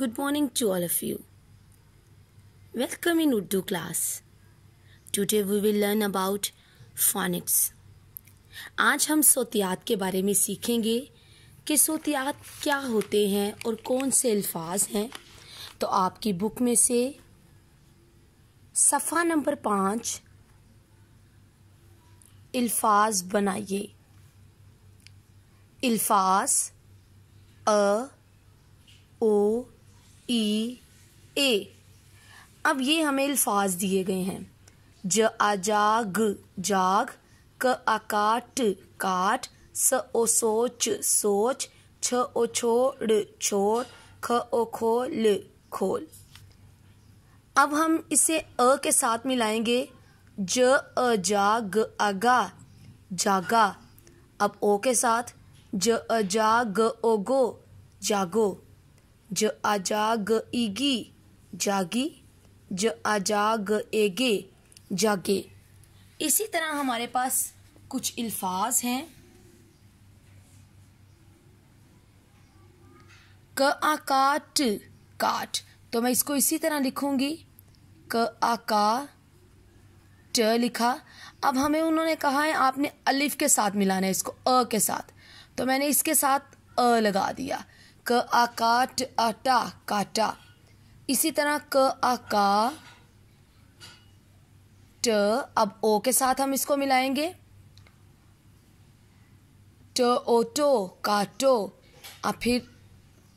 Good morning to all of you. Welcome in Urdu class. Today we will learn about phonics. आज हम सोतियात के बारे में सीखेंगे कि सोतियात क्या होते हैं और कौन से अल्फाज हैं तो आपकी बुक में से सफ़ा नंबर पाँच अल्फाज बनाइए अल्फाज अ ओ ई e, ए अब ये हमें अल्फाज दिए गए हैं ज आजाग जाग क आकाट काट स ओ सोच सोच छ ओ छोड़ छोड़ ख ओ खोल खोल अब हम इसे अ के साथ मिलाएंगे ज अ जाग आगा जागा अब ओ के साथ ज अ जाग ओगो जागो ज आजाग इगी जागी ज आजाग एगे जागे इसी तरह हमारे पास कुछ अल्फाज हैं क आ काट तो मैं इसको इसी तरह लिखूंगी क आ का ट लिखा अब हमें उन्होंने कहा है आपने अलिफ के साथ मिलाना है इसको अ के साथ तो मैंने इसके साथ अ लगा दिया क आकाट आटा काटा इसी तरह क आका ट अब ओ के साथ हम इसको मिलाएंगे ट ओटो काटो और फिर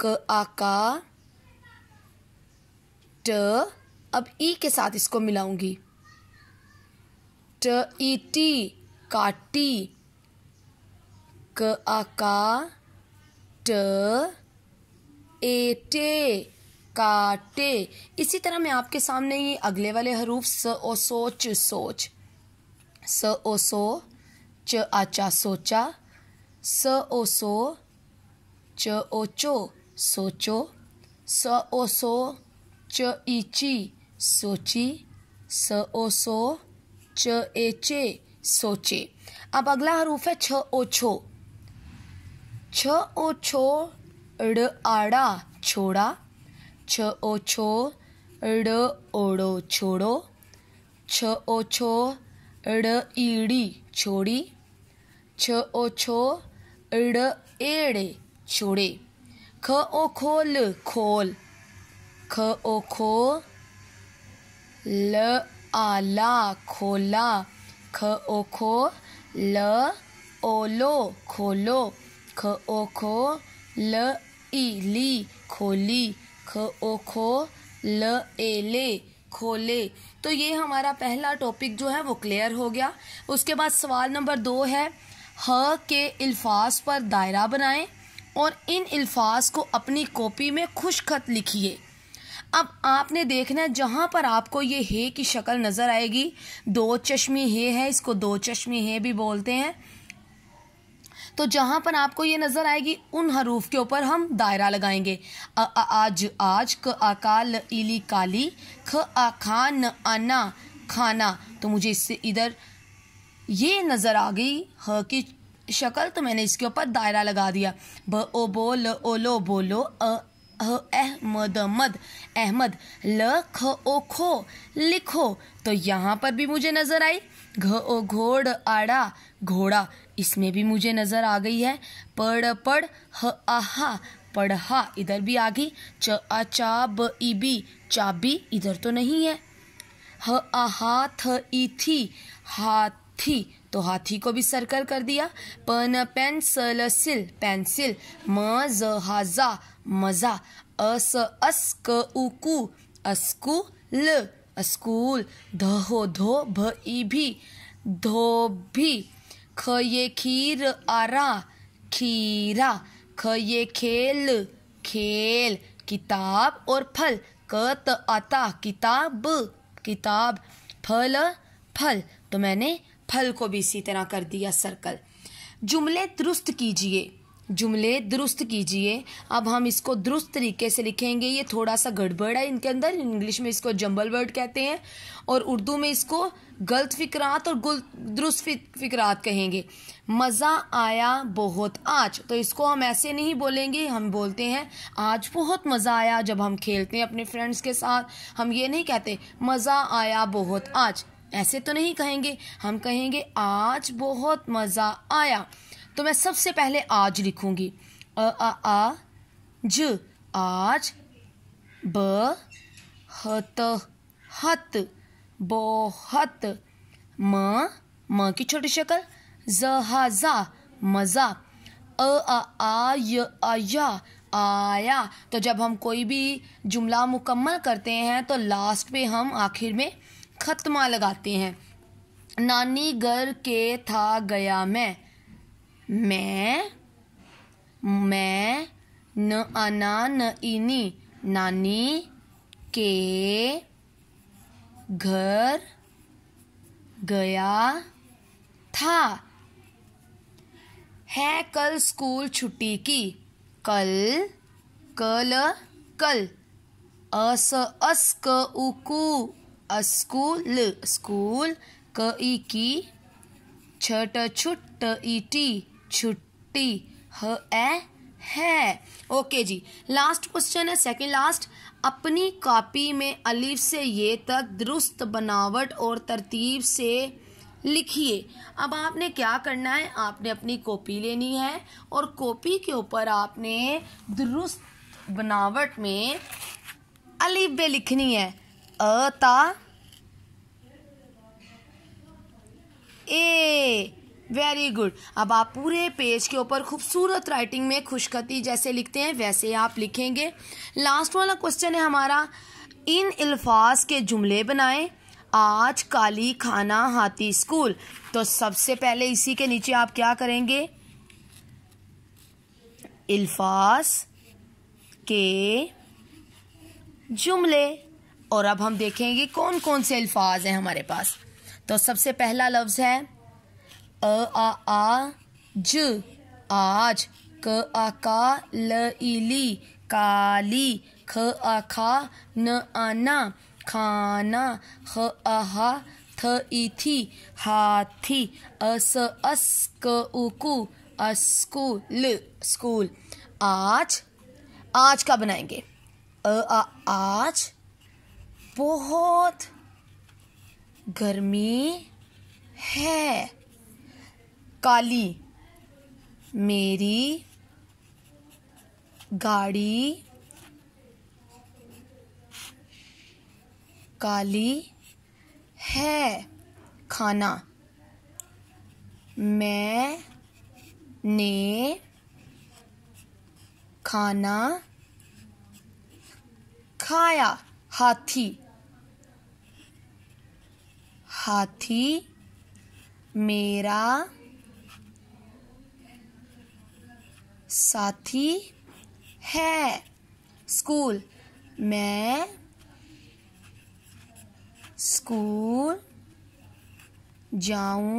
क आका ट अब ई के साथ इसको मिलाऊंगी ट ई टी काटी क आका ट एटे काटे इसी तरह मैं आपके सामने ये अगले वाले हरूफ स ओ सोच सोच स ओ सो च आचा सोचा स ओ सो च ओ चो सोचो स ओ सो च ईची सोची स ओ सो च एचे सोचे अब अगला हरूफ है छ ओ छो छ ओ छो ड़ आड़ा छोड़ा छ ओ छो ओड़ो छोड़ो छ ओ छो ईड़ी छोड़ी छ ओ छो एड़े छोड़े ख ओ खोल खोल ख ओ खो ल आला खोला ख ओ खो ल ओलो खोलो ख ओ खो ल ली खोली ख ओ खो ल ए ले खोले तो ये हमारा पहला टॉपिक जो है वो क्लियर हो गया उसके बाद सवाल नंबर दो है ह के अल्फाज पर दायरा बनाएं और इन अल्फाज को अपनी कॉपी में खुश खत लिखिए अब आपने देखना है जहाँ पर आपको ये हे की शक्ल नज़र आएगी दो चश्मी हे है इसको दो चश्मी हे भी बोलते हैं तो जहाँ पर आपको ये नज़र आएगी उन हरूफ के ऊपर हम दायरा लगाएंगे अ, आ, आज आज क अकाल इली काली ख अखान आना खाना तो मुझे इससे इधर ये नज़र आ गई ह की शक्ल तो मैंने इसके ऊपर दायरा लगा दिया ब ओ बोल ओलो बोलो अ अहमद मद अहमद ल ख ओ खो लिखो तो यहाँ पर भी मुझे नज़र आई घ ओ घोड़ आड़ा घोड़ा इसमें भी मुझे नज़र आ गई है पढ़ पढ़ ह आहा पढ़ा इधर भी आ गई च आ चा ब ई बी चाबी इधर तो नहीं है ह आ थ ई थी हाथी तो हाथी को भी सर्कल कर दिया पन पेंसिल सिल पेंसिल म ज हाजा मजा अस अस्क उकू अस्कु ल स्कूल धो धो भ ई भी धो भी ख ये खीर आरा खीरा ख ये खेल खेल किताब और फल कत आता किताब किताब फल फल तो मैंने फल को भी इसी तरह कर दिया सर्कल जुमले दुरुस्त कीजिए जुमले दुरुस्त कीजिए अब हम इसको दुरुस्त तरीके से लिखेंगे ये थोड़ा सा गड़बड़ है इनके अंदर इंग्लिश में इसको जम्बल वर्ड कहते हैं और उर्दू में इसको गलत फिक्रात और गुल दुरुस्त फिक्रात कहेंगे मज़ा आया बहुत आज तो इसको हम ऐसे नहीं बोलेंगे हम बोलते हैं आज बहुत मज़ा आया जब हम खेलते हैं अपने फ्रेंड्स के साथ हम ये नहीं कहते मज़ा आया बहुत आज ऐसे तो नहीं कहेंगे हम कहेंगे आज बहुत मज़ा आया तो मैं सबसे पहले आज लिखूंगी अ आ, आ ज आज ब हत हत बहत म म की छोटी शक्ल जहाजा मज़ा अ आ आ य आया आया तो जब हम कोई भी जुमला मुकम्मल करते हैं तो लास्ट पे हम आखिर में ख़त्मा लगाते हैं नानी घर के था गया मैं मैं मैं न अना न इनी नानी के घर गया था है कल स्कूल छुट्टी की कल कल कल अस अस्क उकु स्कूल स्कूल क ई की छट छुट ईटी छुट्टी ह ए है ओके जी लास्ट क्वेश्चन है सेकंड लास्ट अपनी कॉपी में अलीफ से ये तक दुरुस्त बनावट और तरतीब से लिखिए अब आपने क्या करना है आपने अपनी कॉपी लेनी है और कॉपी के ऊपर आपने दुरुस्त बनावट में अलीफ बे लिखनी है अता ए वेरी गुड अब आप पूरे पेज के ऊपर खूबसूरत राइटिंग में खुशखती जैसे लिखते हैं वैसे आप लिखेंगे लास्ट वाला क्वेश्चन है हमारा इन अल्फाज के जुमले बनाएं आज काली खाना हाथी स्कूल तो सबसे पहले इसी के नीचे आप क्या करेंगे अल्फाज के जुमले और अब हम देखेंगे कौन कौन से अल्फाज हैं हमारे पास तो सबसे पहला लफ्ज़ है अ आ आ ज आज क आ का ल इली काली ख आ खा न आना खाना ह आ हा थ ई थी हाथी अस अस क उकू अस्कूल स्कूल आज आज का बनाएंगे अ आ आज बहुत गर्मी है काली मेरी गाड़ी काली है खाना मैं ने खाना खाया हाथी हाथी मेरा साथी है स्कूल मैं स्कूल जाऊंगा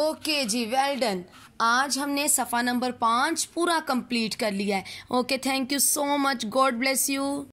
ओके जी वेल डन आज हमने सफ़ा नंबर पाँच पूरा कंप्लीट कर लिया है okay thank you so much God bless you